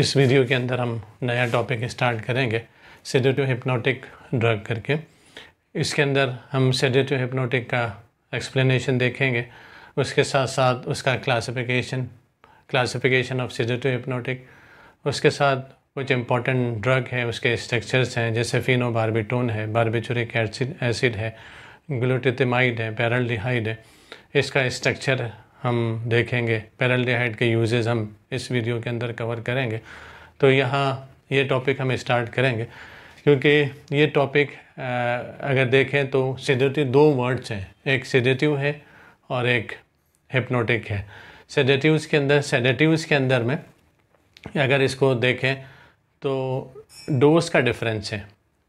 इस वीडियो के अंदर हम नया टॉपिक स्टार्ट करेंगे सेडेटिव हिप्नोटिक ड्रग करके इसके अंदर हम सेडेटिव हिप्नोटिक का एक्सप्लेनेशन देखेंगे उसके साथ साथ उसका classification classification of sedative hypnotic उसके साथ कुछ इंपॉर्टेंट ड्रग हैं उसके स्ट्रक्चर्स हैं जैसे फिनो बारबिटोन है बारबिचुरिक एसिड है ग्लूटिथेमाइड है पैरल है इसका स्ट्रक्चर हम देखेंगे पैरल्डिहाइड के यूजेज़ हम इस वीडियो के अंदर कवर करेंगे तो यहाँ ये टॉपिक हम स्टार्ट करेंगे क्योंकि ये टॉपिक अगर देखें तो सेडेटिव दो वर्ड्स हैं एक सेडेटिव है और एक हिप्नोटिक है सेडेटिव्स के अंदर सेडेटिव्स के अंदर में अगर इसको देखें तो डोज का डिफरेंस है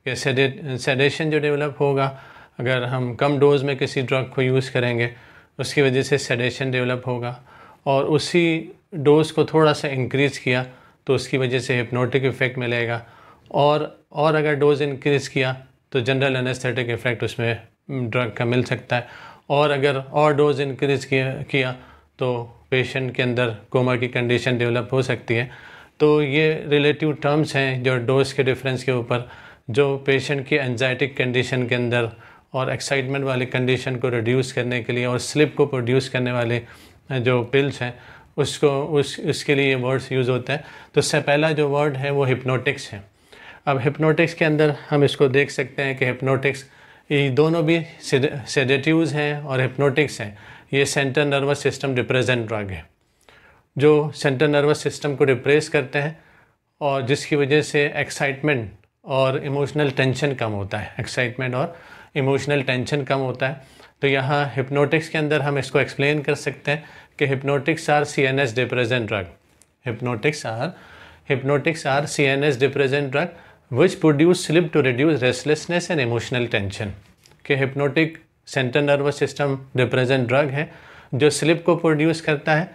कि सेडेशन जो डेवलप होगा अगर हम कम डोज में किसी ड्रग को यूज़ करेंगे उसकी वजह से सेडेशन डेवलप होगा और उसी डोज़ को थोड़ा सा इंक्रीज़ किया तो उसकी वजह से हिप्नोटिक इफ़ेक्ट मिलेगा और और अगर डोज़ इंक्रीज़ किया तो जनरल एनेस्थेटिक इफ़ेक्ट उसमें ड्रग का मिल सकता है और अगर और डोज़ इंक्रीज़ किया किया तो पेशेंट के अंदर कोमा की कंडीशन डेवलप हो सकती है तो ये रिलेटिव टर्म्स हैं जो डोज़ के डिफरेंस के ऊपर जो पेशेंट की एनजाइटिक कंडीशन के अंदर और एक्साइटमेंट वाले कंडीशन को रिड्यूस करने के लिए और स्लिप को प्रोड्यूस करने वाले जो पिल्स हैं उसको उस उसके लिए वर्ड्स यूज़ होते हैं तो उससे पहला जो वर्ड है वो हिप्नोटिक्स है अब हिप्नोटिक्स के अंदर हम इसको देख सकते हैं कि हिप्नोटिक्स ये दोनों भी सेडेटिव्स हैं और हिप्नोटिक्स हैं ये central nervous system depressant drug है जो सेंट्रल नर्वस सिस्टम को डिप्रेस करते हैं और जिसकी वजह से एक्साइटमेंट और इमोशनल टेंशन कम होता है एक्साइटमेंट और इमोशनल टेंशन कम होता है तो यहाँ हिप्नोटिक्स के अंदर हम इसको एक्सप्लेन कर सकते हैं कि hypnotics are C N S depressant drug hypnotics are hypnotics are C N S depressant drug which produce sleep to reduce restlessness and emotional tension कि hypnotic central nervous system depressant drug है जो slip को produce करता है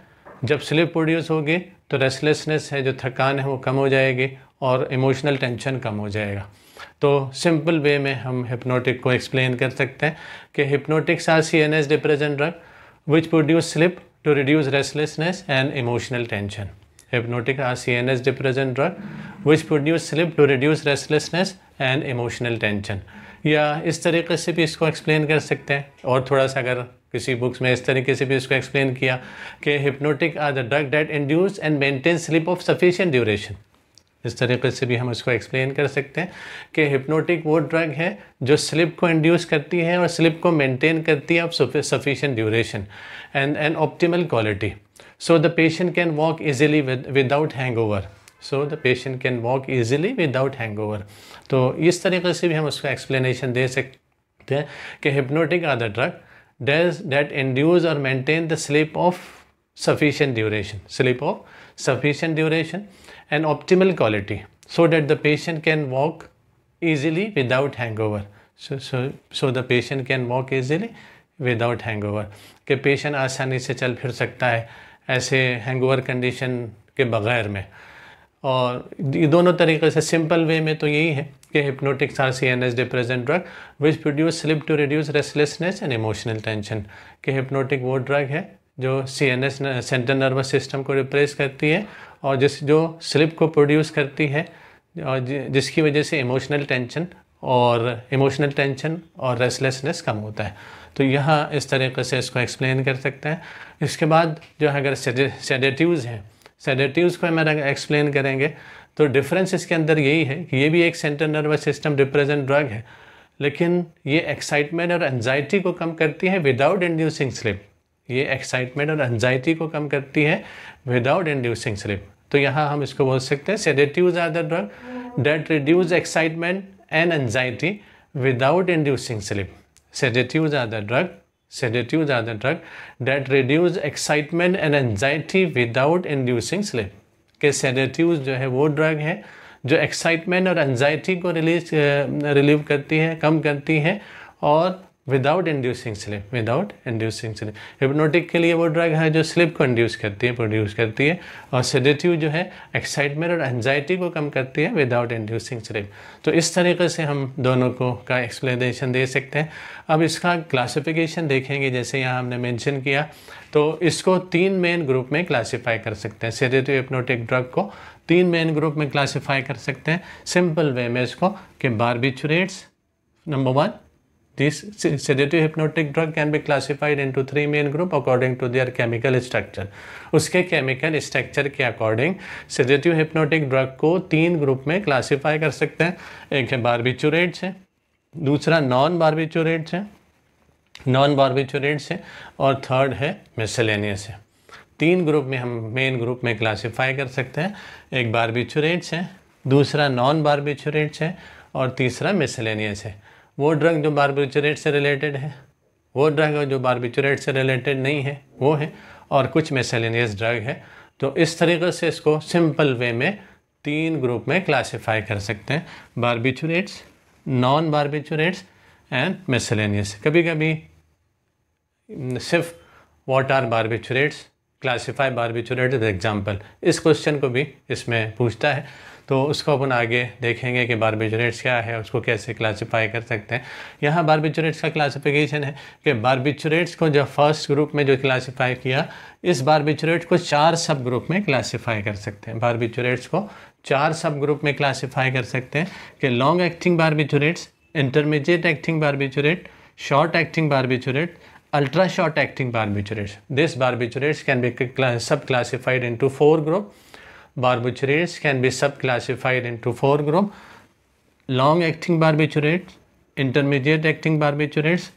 जब slip produce होगी तो restlessness है जो थकान है वो कम हो जाएगी और इमोशनल टेंशन कम हो जाएगा तो सिंपल वे में हम हिप्नोटिक को एक्सप्लेन कर सकते हैं कि hypnotics are C N S depressant drug which produce sleep to reduce restlessness and emotional tension are C N S depressant drug which produce sleep to reduce restlessness and emotional tension या इस तरीके से भी इसको explain कर सकते हैं और थोड़ा सा अगर किसी बुक्स में इस तरीके से भी इसको एक्सप्लेन किया कि hypnotic are the drug that induce and maintain sleep of sufficient duration इस तरीके से भी हम इसको एक्सप्लेन कर सकते हैं कि हिप्नोटिक वो ड्रग है जो स्लिप को इंड्यूस करती है और स्लिप को मेंटेन करती है of sufficient duration and and optimal quality so the patient can walk easily without hangover so the patient can walk easily without hangover तो इस तरीके से भी हम उसको एक्सप्लेनेशन दे सकते हैं कि hypnotic are the drug days that induce और maintain the sleep of sufficient duration sleep of sufficient duration and optimal quality so that the patient can walk easily without hangover so the patient can walk easily without hangover कि पेशेंट आसानी से चल फिर सकता है ऐसे hangover condition के बग़ैर में और ये दोनों तरीके से सिंपल वे में तो यही है कि hypnotics are C N S depressant drug which produce sleep to reduce restlessness and emotional tension कि हिप्नोटिक वो ड्रग है जो C N S central nervous system को रिप्रेस करती है और जिस जो स्लिप को प्रोड्यूस करती है और जिसकी वजह से इमोशनल टेंशन और इमोशनल टेंशन और रेस्टलेसनेस कम होता है तो यह इस तरीके से इसको एक्सप्लेन कर सकते हैं इसके बाद जो है अगर सेडेटिव्स हैं सेडेटिव्स को हम अगर एक्सप्लेन करेंगे तो डिफरेंस इसके अंदर यही है कि ये भी एक central nervous system depressant drug है लेकिन ये एक्साइटमेंट और एनजाइटी को कम करती है विदाउट इंड्यूसिंग स्लिप ये एक्साइटमेंट और एनजाइटी को कम करती है विदाउट इंड्यूसिंग स्लिप तो यहाँ हम इसको बोल सकते हैं sedatives are the drug that reduce excitement and anxiety without inducing sleep sedative are the drug sedatives are the drug that reduce excitement and anxiety without inducing sleep के sedatives जो है वो ड्रग है जो एक्साइटमेंट और anxiety को release relieve uh, करती है कम करती है और without inducing sleep without inducing sleep hypnotic के लिए वो ड्रग है जो स्लिप को इंड्यूस करती है प्रोड्यूस करती है और सेडेटिव जो है एक्साइटमेंट और एनजाइटी को कम करती है विदाउट इंड्यूसिंग स्लिप तो इस तरीके से हम दोनों को का एक्सप्लेनेशन दे सकते हैं अब इसका क्लासिफिकेशन देखेंगे जैसे यहाँ हमने मैंशन किया तो इसको तीन मेन ग्रुप में क्लासीफाई कर सकते हैं सेडेटिव हिप्नोटिक ड्रग को तीन मेन ग्रुप में क्लासीफाई कर सकते हैं सिंपल वे में इसको कि barbiturates number one This sedative hypnotic drug can be classified into three main group according to their chemical structure. उसके chemical structure के according sedative hypnotic drug को तीन group में classify कर सकते हैं एक है barbiturate है दूसरा non barbiturate है non barbiturate है और third है miscellaneous है तीन ग्रुप में हम मेन ग्रुप में क्लासिफाई कर सकते हैं एक बारबिचुरेट्स है दूसरा नॉन बारबिचुरेट्स है और तीसरा मिसलेनियस है वो ड्रग जो बारबिचुरेट से रिलेटेड है वो ड्रग जो बारबिचुरेट से रिलेटेड नहीं है वो है और कुछ मेसेलिनियस ड्रग है तो इस तरीके से इसको सिंपल वे में तीन ग्रुप में क्लासिफाई कर सकते हैं barbiturates non barbiturates and miscellaneous कभी कभी सिर्फ what are barbiturates classify barbiturate example इस क्वेश्चन को भी इसमें पूछता है तो उसको अपन आगे देखेंगे कि बारबिचुरेट्स क्या है उसको कैसे क्लासीफाई कर सकते हैं यहाँ बारबिचुरेट्स का क्लासिफिकेशन है कि बारबिचुरेट्स को जो फर्स्ट ग्रुप में जो क्लासीफाई किया इस बारबिचुरेट को चार सब ग्रुप में क्लासीफाई कर सकते हैं बारबिचुरेट्स को चार सब ग्रुप में क्लासीफाई कर सकते हैं कि long acting barbiturates intermediate acting barbiturate short acting barbiturate ultra short acting barbiturates this barbiturates can be sub classified into four group barbiturates can be sub classified into four group long acting barbiturates intermediate acting barbiturates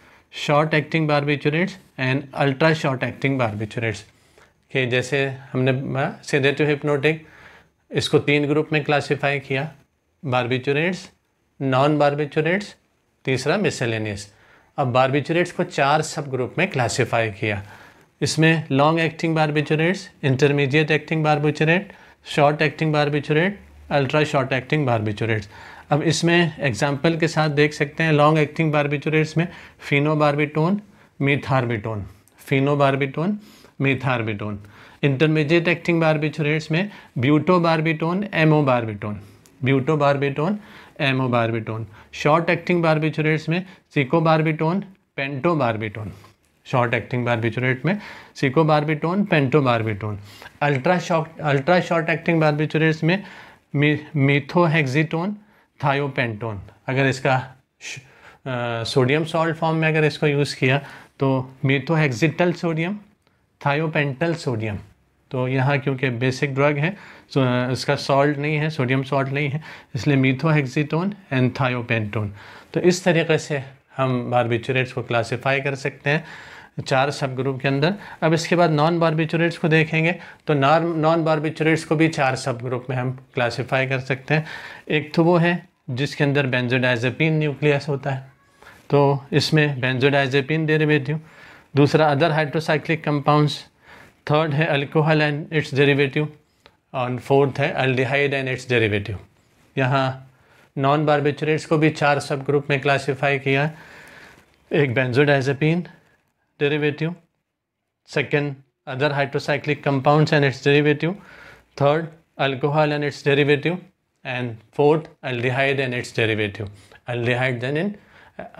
short acting barbiturates and ultra short acting barbiturates के जैसे हमने sedative hypnotic इसको तीन group में classify किया barbiturates non barbiturates तीसरा miscellaneous अब barbiturates को चार सब ग्रुप में क्लासीफाई किया इसमें long acting barbiturates intermediate acting barbiturate short acting barbiturate ultra short acting barbiturates अब इसमें एग्जाम्पल के साथ देख सकते हैं लॉन्ग एक्टिंग बारबिचुरेट्स में barbitone metharbitone phenobarbitone metharbitone intermediate acting barbiturates में butobarbitone amobarbitone butobarbitone amobarbitone short acting barbiturates में secobarbitone pentobarbitone short acting barbiturate में secobarbitone pentobarbitone ultra short ultra short acting barbiturates में methohexitone thiopentone अगर इसका sodium salt form में अगर इसको use किया तो मीथोहेक्सिटल सोडियम थायोपेंटल सोडियम तो यहाँ क्योंकि बेसिक ड्रग है सो uh, इसका सॉल्ट नहीं है सोडियम सॉल्ट नहीं है इसलिए मीथोहेक्सीटोन एंड थायोपेंटोन तो इस तरीके से हम बारबिचुरेट्स को क्लासिफाई कर सकते हैं चार सब ग्रुप के अंदर अब इसके बाद नॉन बारबिचुरेट्स को देखेंगे तो नॉर्म नॉन बारबिचुरेट्स को भी चार सब ग्रुप में हम क्लासीफाई कर सकते हैं एक तो वो है जिसके अंदर बेंजोडाइजेपिन न्यूक्लियस होता है तो इसमें बेंजोडाइजेपिन डेरिवेटिव दूसरा अदर हाइड्रोसाइक्लिक कंपाउंड्स थर्ड है अल्कोहल एंड इट्स डेरिवेटिव और फोर्थ है अल्डिहाइड एंड इट्स डेरिवेटिव यहाँ नॉन बारबिचरेट्स को भी चार सब ग्रुप में क्लासीफाई किया एक benzodiazepine derivative second other heterocyclic compounds and its derivative third alcohol and its derivative and fourth aldehyde and its derivative aldehyde and in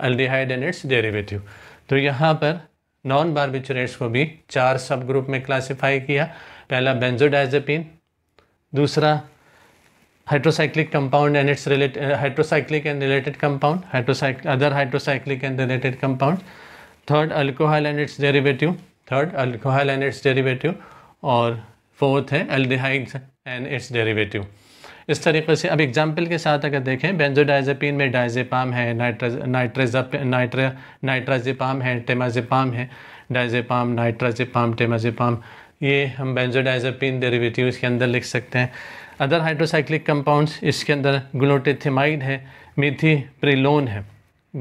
aldehyde and its derivative तो यहाँ पर नॉन बारबिचुरेट्स को भी चार सब ग्रुप में क्लासिफाई किया पहला बेंजोडाइजेपिन दूसरा hydrocyclic compound and its related hydrocyclic and related compound other hydrocyclic and related compound third alcohol and its derivative third alcohol and its derivative और फोर्थ है एल्डिहाइड्स एंड इट्स डेरिवेटिव इस तरीके से अब example के साथ अगर देखें बेंजोडाइजेपिन में डाइजेपाम है नाइट्रज नाइट्रेजप नाइट्र नाइट्राजेपाम है टेमाजेपाम है डाइजेपाम नाइट्राजेपाम टेमाजेपाम ये हम बेंजोडाइजेपिन डेरिवेटिव्स के अंदर लिख सकते हैं अदर हाइड्रोसाइक्लिक कंपाउंड्स इसके अंदर ग्लूटेथिमाइड है मीथी प्रिलोन है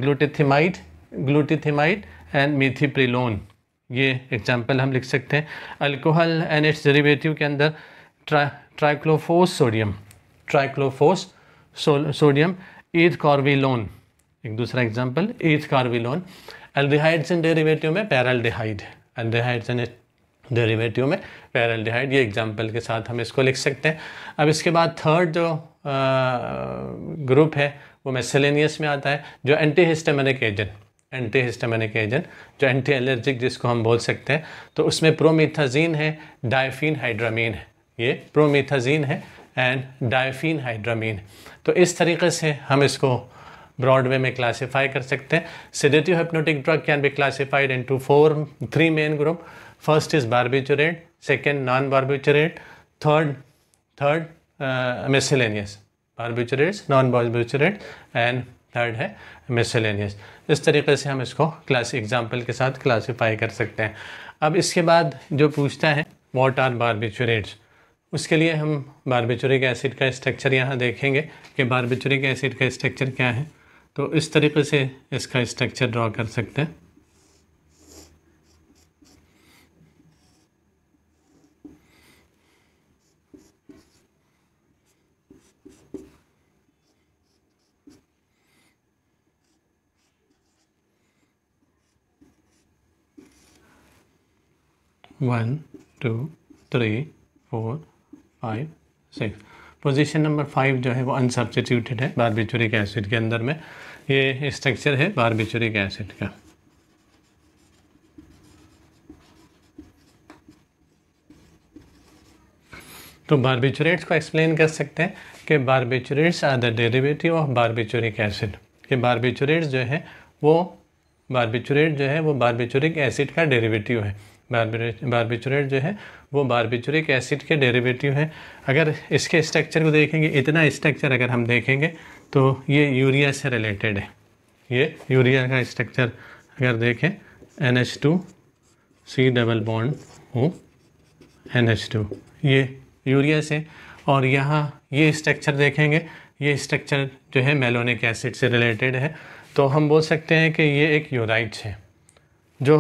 ग्लूटेथिमाइड ग्लूटेथिमाइड एंड मीथी प्रिलोन ये एग्जाम्पल हम लिख सकते हैं अल्कोहल एंड इट्स डेरिवेटिव के अंदर ट्रा ट्राइक्लोफोस सोडियम ट्राइक्लोफोस सोडियम एथ कार्विलोन एक दूसरा एग्जाम्पल एथ कार्विलोन एल्डिहाइड्स एंड डेरिवेटिव में पैरल्डिहाइड एल्डिहाइड्स एंड डेरिवेटिव में पैरल्डिहाइड ये एग्जाम्पल के साथ हम इसको लिख सकते हैं अब इसके बाद थर्ड जो ग्रुप है वो मेसेलेनियस में आता है जो antihistaminic agent antihistaminic agent जो एंटी एलर्जिक जिसको हम बोल सकते हैं तो उसमें प्रोमिथाजीन है डायफिन हाइड्रामीन है ये प्रोमिथाजीन है एंड डायफिन हाइड्रामीन तो इस तरीके से हम इसको ब्रॉडवे में क्लासीफाई कर सकते हैं sedative hypnotic drug can be classified into four three main group first is barbiturate second non barbiturate third third miscellaneous barbiturates non barbiturate and third है मेसिलेनियस इस तरीके से हम इसको क्लास एग्जाम्पल के साथ क्लासीफाई कर सकते हैं अब इसके बाद जो पूछता है वॉट आर बारबिचुरेट्स उसके लिए हम बारबेचुरिक एसिड का स्ट्रक्चर यहाँ देखेंगे कि बारबिचुरिक एसिड का स्ट्रक्चर क्या है तो इस तरीके से इसका स्ट्रक्चर ड्रॉ कर सकते हैं one two three four five six position number five जो है वो अनसब्सटीट्यूटेड है बारबिचुरिक एसिड के अंदर में ये स्ट्रक्चर है बारबिचुरिक एसिड का तो बारबिचुरेट्स को एक्सप्लेन कर सकते हैं कि barbiturates are the derivative of barbituric acid कि बारबिचुरेट्स जो है वो बारबिचुरेट जो है वो बारबिचुरिक एसिड का डेरिवेटिव है बारबिचुरेट जो है वो बारबिचुरिक एसिड के डेरिवेटिव हैं अगर इसके स्ट्रक्चर को देखेंगे इतना स्ट्रक्चर अगर हम देखेंगे तो ये यूरिया से रिलेटेड है ये यूरिया का स्ट्रक्चर अगर देखें N H two C double bond O N H two ये यूरिया से और यहाँ ये स्ट्रक्चर देखेंगे ये स्ट्रक्चर जो है मेलोनिक एसिड से रिलेटेड है तो हम बोल सकते हैं कि ये एक यूराइट्स है जो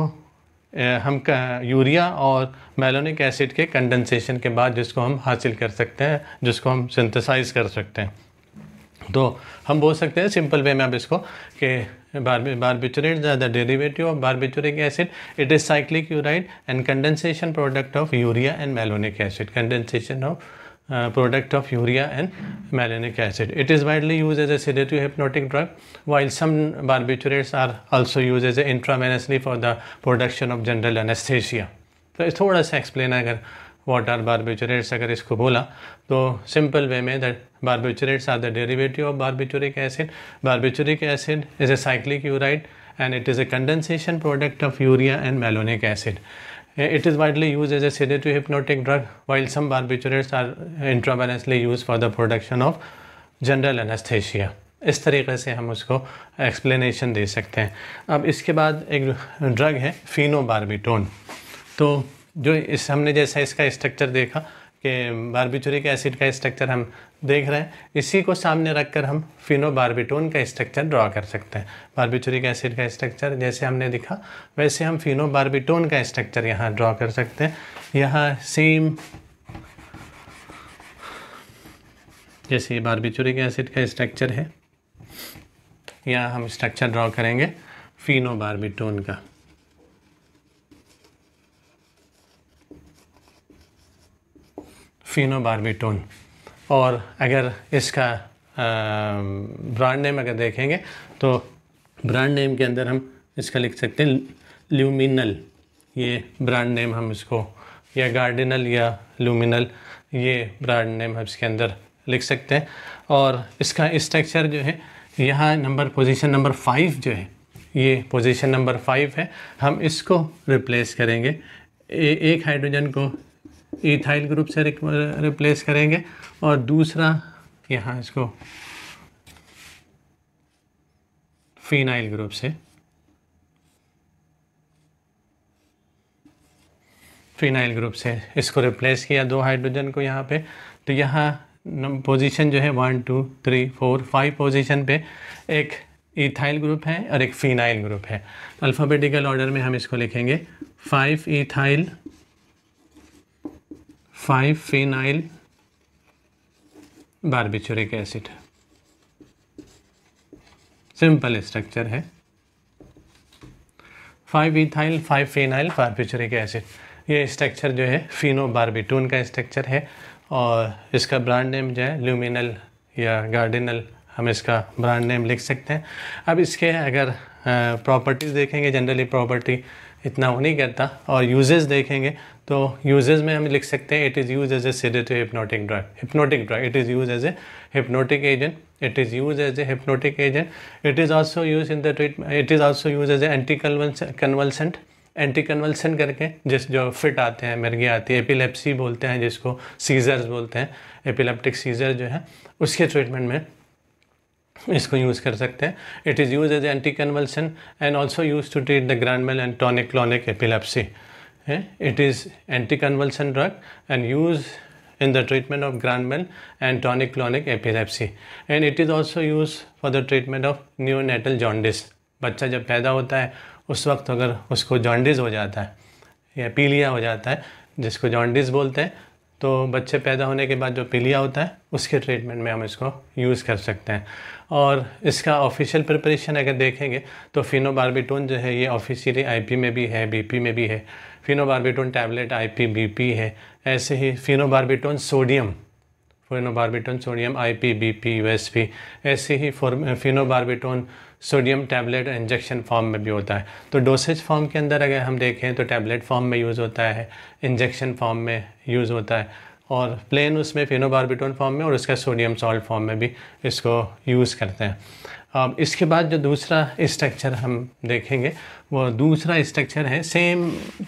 हम यूरिया और मेलोनिक एसिड के कंडेंसेशन के बाद जिसको हम हासिल कर सकते हैं जिसको हम सिंथेसाइज कर सकते हैं तो हम बोल सकते हैं सिंपल वे में अब इसको कि barbiturate the derivative of barbituric acid it is cyclic ureide and condensation product of urea and malonic acid condensation of Uh, product of urea and malonic acid. It is widely used as a sedative hypnotic drug, while some barbiturates are also used as an intravenously for the production of general anesthesia. So, it's thoda sa explain agar what are barbiturates agar isko bola to simple way mein that barbiturates are the derivative of barbituric acid barbituric acid is a cyclic uride and it is a condensation product of urea and malonic acid it is widely use as a sedative hypnotic drug while some barbiturates are intravenously use for the production of general anaesthesia इस तरीके से हम उसको explanation दे सकते हैं अब इसके बाद एक ड्रग है फिनो बारबिटोन तो जो इस हमने जैसा इसका स्ट्रक्चर देखा के बारबिटोरिक एसिड का स्ट्रक्चर हम देख रहे हैं इसी को सामने रखकर हम फिनोबारबिटोन का स्ट्रक्चर ड्रॉ कर सकते हैं बारबिटोरिक एसिड का स्ट्रक्चर जैसे हमने दिखा वैसे हम फिनोबारबिटोन का स्ट्रक्चर यहाँ ड्रॉ कर सकते हैं यहाँ सेम जैसे ये एसिड का स्ट्रक्चर है यहाँ हम स्ट्रक्चर ड्रॉ करेंगे फिनोबारबिटोन का फिनोबारबिटोन और अगर इसका ब्रांड नेम अगर देखेंगे तो ब्रांड नेम के अंदर हम इसका लिख सकते हैं ल्यूमिनल ये ब्रांड नेम हम इसको या गार्डिनल या ल्यूमिनल ये ब्रांड नेम हम इसके अंदर लिख सकते हैं और इसका स्ट्रक्चर जो है यहाँ नंबर पोजीशन नंबर फाइव जो है ये पोजीशन नंबर फाइव है हम इसको रिप्लेस करेंगे ए, एक हाइड्रोजन को इथाइल ग्रुप से रिप्लेस करेंगे और दूसरा यहाँ इसको फिनाइल ग्रुप से फिनाइल ग्रुप से इसको रिप्लेस किया दो हाइड्रोजन को यहाँ पे तो यहाँ पोजीशन जो है one two three four five position पे एक इथाइल ग्रुप है और एक फिनाइल ग्रुप है अल्फ़ाबेटिकल ऑर्डर में हम इसको लिखेंगे five ethyl five phenyl barbituric acid simple structure है five ethyl five phenyl barbituric acid ये स्ट्रक्चर जो है फिनो बारबिटून का स्ट्रक्चर है और इसका ब्रांड नेम जो है ल्यूमिनल या गार्डिनल हम इसका ब्रांड नेम लिख सकते हैं अब इसके अगर प्रॉपर्टीज़ देखेंगे जनरली प्रॉपर्टी इतना वो नहीं करता और यूजेस देखेंगे तो यूजेज में हम लिख सकते हैं it is use as a sedative hypnotic drug hypnotic drug it is use as a hypnotic agent is use as a a agent it is also use in the the it is also use as anti an anti anticonvulsant करके जिस जो fit आते हैं मिर्गी आती है epilepsy बोलते हैं जिसको सीजर्स बोलते हैं एपिलेप्टिक सीजर जो है उसके ट्रीटमेंट में इसको यूज़ कर सकते हैं it is use as anticonvulsant and also use to treat the grand mal and tonic clonic epilepsy It is anticonvulsant drug and used in the treatment of grand mal and tonic-clonic epilepsy. And it is also used for the treatment of neonatal jaundice. बच्चा जब पैदा होता है उस वक्त अगर उसको jaundice हो जाता है या पीलिया हो जाता है जिसको जॉन्डिस बोलते हैं तो बच्चे पैदा होने के बाद जो पीलिया होता है उसके ट्रीटमेंट में हम इसको यूज़ कर सकते हैं और इसका ऑफिशियल प्रिपरेशन अगर देखेंगे तो फिनोबार्बिटोन जो है ये ऑफिशियली आईपी में भी है बीपी में भी है फिनोबारबिटोन टैबलेट आईपीबीपी है ऐसे ही phenobarbitone sodium phenobarbitone sodium IP BP USP ऐसे ही phenobarbitone sodium tablet injection form में भी होता है तो डोसेज फॉर्म के अंदर अगर हम देखें तो टैबलेट फॉर्म में यूज़ होता है इंजेक्शन फॉर्म में यूज़ होता है और प्लेन उसमें फ़िनोबारबिटोन फॉर्म में और उसका सोडियम सॉल्ट फॉर्म में भी इसको यूज़ करते हैं अब um, इसके बाद जो दूसरा स्ट्रक्चर हम देखेंगे वो दूसरा स्ट्रक्चर है सेम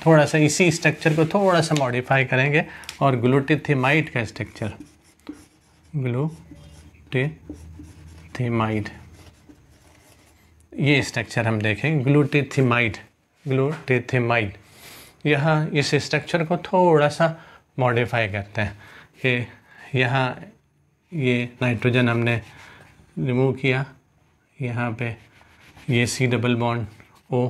थोड़ा सा इसी स्ट्रक्चर को थोड़ा सा मॉडिफाई करेंगे और ग्लूटिथिमाइड का स्ट्रक्चर ग्लूटिथिमाइड ये स्ट्रक्चर हम देखें ग्लूटिथिमाइड ग्लूटिथिमाइड यहाँ इस स्ट्रक्चर को थोड़ा सा मॉडिफाई करते हैं कि यहाँ ये नाइट्रोजन हमने रिमूव किया यहाँ पे ये C double bond O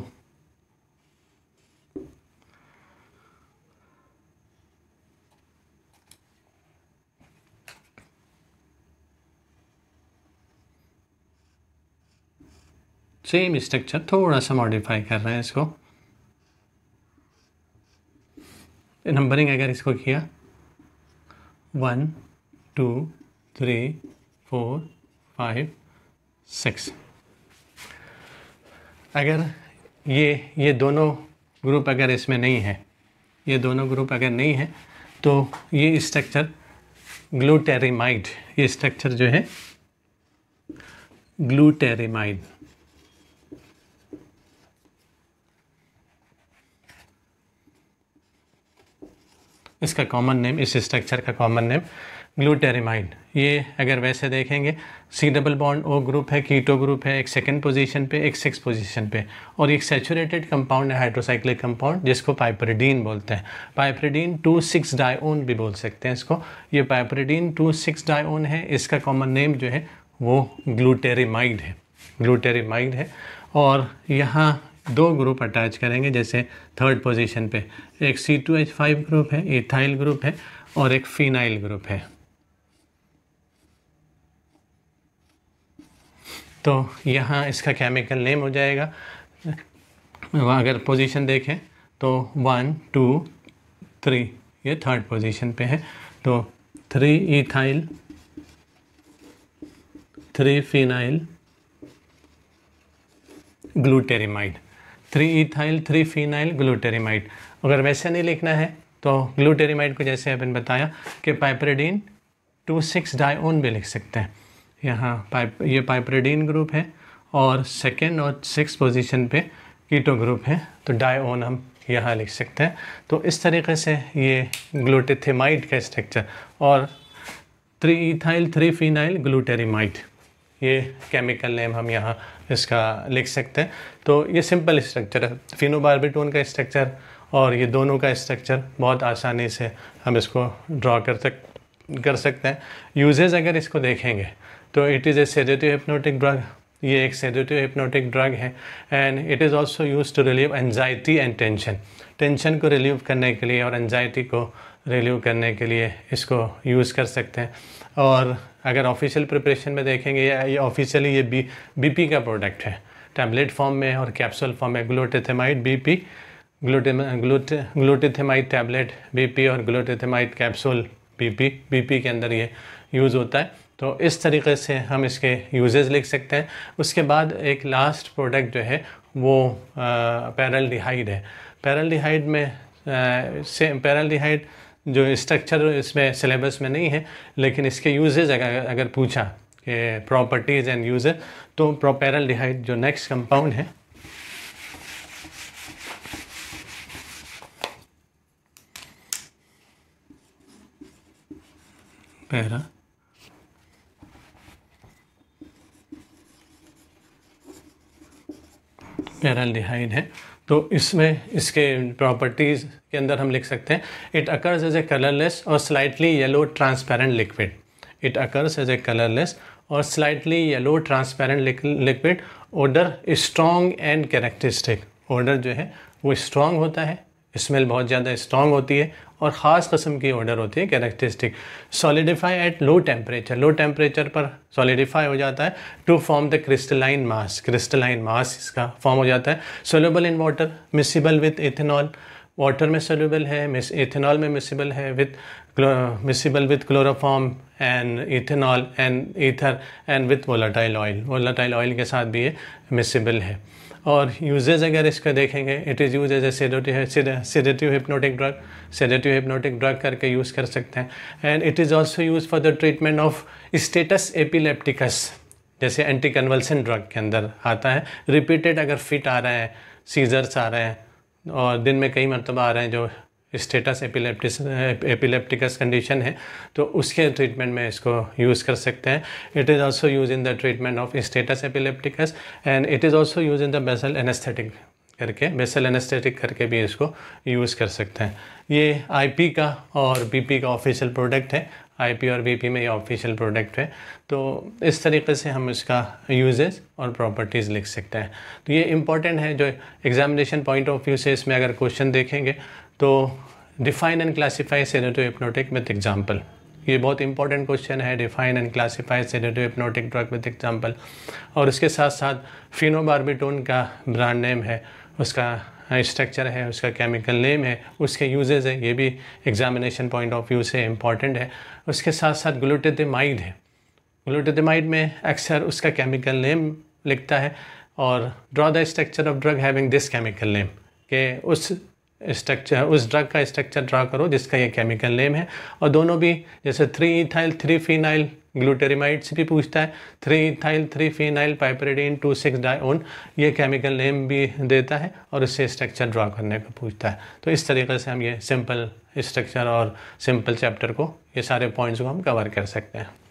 same structure थोड़ा सा मॉडिफाई कर रहे हैं इसको नंबरिंग अगर इसको किया one two three four five six अगर ये ये दोनों ग्रुप अगर इसमें नहीं है ये दोनों ग्रुप अगर नहीं है तो ये स्ट्रक्चर ग्लूटेरिमाइड ये स्ट्रक्चर जो है ग्लूटेरिमाइड इसका कॉमन नेम इस स्ट्रक्चर का कॉमन नेम ग्लूटेरिमाइन ये अगर वैसे देखेंगे C double bond O group है कीटो ग्रुप है एक सेकेंड पोजीशन पे एक सिक्स पोजीशन पे और एक सेचुरेटेड कंपाउंड है हाइड्रोसाइक्लिक कंपाउंड जिसको पाइपरिडीन बोलते हैं पाइपरिडीन टू सिक्स डायओन भी बोल सकते हैं इसको ये पाइपरिडीन टू सिक्स डायओन है इसका कॉमन नेम जो है वो ग्लूटेरिमाइड है ग्लूटेरिमाइड है और यहाँ दो ग्रुप अटैच करेंगे जैसे थर्ड पोजीशन पे एक C two H five group है एथाइल ग्रुप है और एक फिनाइल ग्रुप है तो यहाँ इसका केमिकल नेम हो जाएगा अगर पोजीशन देखें तो वन टू थ्री ये थर्ड पोजीशन पे है तो three ethyl three phenyl glutarimide three ethyl three phenyl glutarimide अगर वैसे नहीं लिखना है तो ग्लूटेरिमाइड को जैसे अपन बताया कि पाइपरेडीन टू सिक्स डाइओन भी लिख सकते हैं यहाँ पाइप ये पाइपरेडीन ग्रुप है और सेकेंड और सिक्स पोजीशन पे कीटो ग्रुप है तो डायओन हम यहाँ लिख सकते हैं तो इस तरीके से ये ग्लूटिथेमाइड का स्ट्रक्चर और three ethyl three phenyl glutarimide ये केमिकल नेम हम यहाँ इसका लिख सकते हैं तो ये सिंपल स्ट्रक्चर है फिनोबार्बिटोन का स्ट्रक्चर और ये दोनों का स्ट्रक्चर बहुत आसानी से हम इसको ड्रॉ कर सक कर सकते हैं यूजेज अगर इसको देखेंगे तो it is a sedative hypnotic drug ये एक सेजेटिव हिप्नोटिक ड्रग है and it is also use to relieve anxiety and tension tension को रिलीव करने के लिए और एनजाइटी को रिलीव करने के लिए इसको यूज़ कर सकते हैं और अगर ऑफिशियल प्रिपरेशन में देखेंगे या ये ऑफिशियली ये बी बीपी का प्रोडक्ट है टैबलेट फॉर्म में और कैप्सूल फॉर्म में glutethimide BP P glute glutethimide tablet BP और ग्लूटेथेमाइड कैप्सूल बीपी बीपी के अंदर ये यूज़ होता है तो इस तरीके से हम इसके यूजेज़ लिख सकते हैं उसके बाद एक लास्ट प्रोडक्ट जो है वो पैरल डिहाइड है पैरल डिहाइड में से पैरल डिहाइड जो स्ट्रक्चर इसमें सिलेबस में नहीं है लेकिन इसके यूजेज अगर अगर पूछा कि प्रॉपर्टीज़ एंड यूजेज तो प्रोपेरल जो नेक्स्ट कंपाउंड है पैरा पैराल्डिहाइड है तो इसमें इसके प्रॉपर्टीज़ के अंदर हम लिख सकते हैं it occurs as a colourless or slightly yellow transparent liquid it occurs as a colourless or slightly yellow transparent liquid order strong and characteristic order जो है वो स्ट्रॉन्ग होता है स्मेल बहुत ज़्यादा स्ट्रॉन्ग होती है और ख़ास कस्म की ऑर्डर होती है characteristic solidify at low temperature low temperature पर सॉलिडिफाई हो जाता है to form the crystalline mass crystalline mass इसका फॉर्म हो जाता है soluble in water miscible with ethanol water में सोलबल है मिस एथेनॉल में मिसिबल है with miscible with chloroform and ethanol and ether and with volatile oil volatile oil के साथ भी ये मिसिबल है और यूजेज अगर इसका देखेंगे it is use as sedative hypnotic drug sedative hypnotic drug करके यूज़ कर सकते हैं and it is also use for the treatment of status epilepticus जैसे एंटी कन्वल्सन ड्रग के अंदर आता है रिपीटेड अगर फिट आ रहे हैं सीजर्स आ रहे हैं और दिन में कई मरतबा आ रहे हैं जो स्टेटस एपिलेप्टिस एपिलेप्टिकस कंडीशन है तो उसके ट्रीटमेंट में इसको यूज़ कर सकते हैं it is also use in the treatment of status epilepticus and it is also use in the basal anaesthetic करके बेसल एनेस्थेटिक करके भी इसको यूज़ कर सकते हैं ये आईपी का और बीपी का ऑफिशियल प्रोडक्ट है आईपी और बीपी में ये ऑफिशियल प्रोडक्ट है तो इस तरीके से हम इसका यूजेस और प्रॉपर्टीज़ लिख सकते हैं तो ये इंपॉर्टेंट है जो एग्जामिनेशन पॉइंट ऑफ व्यू से इसमें अगर क्वेश्चन देखेंगे तो define and classify sedative hypnotic with example ये बहुत इंपॉर्टेंट क्वेश्चन है define and classify sedative hypnotic drug with example और उसके साथ साथ फिनोबार्बिटोन का ब्रांड नेम है उसका स्ट्रक्चर है उसका केमिकल नेम है उसके यूजेज है ये भी एग्जामिनेशन पॉइंट ऑफ व्यू से इम्पॉर्टेंट है उसके साथ साथ ग्लूटेथेमाइड है ग्लूटेथेमाइड में अक्सर उसका केमिकल नेम लिखता है और draw the structure of drug having this chemical name के उस स्ट्रक्चर उस ड्रग का स्ट्रक्चर ड्रा करो जिसका ये केमिकल नेम है और दोनों भी जैसे three ethyl three phenyl glutarimide से भी पूछता है three ethyl three phenyl piperidine two six dione ये केमिकल नेम भी देता है और उससे स्ट्रक्चर ड्रा करने को पूछता है तो इस तरीके से हम ये सिंपल स्ट्रक्चर और सिंपल चैप्टर को ये सारे पॉइंट्स को हम कवर कर सकते हैं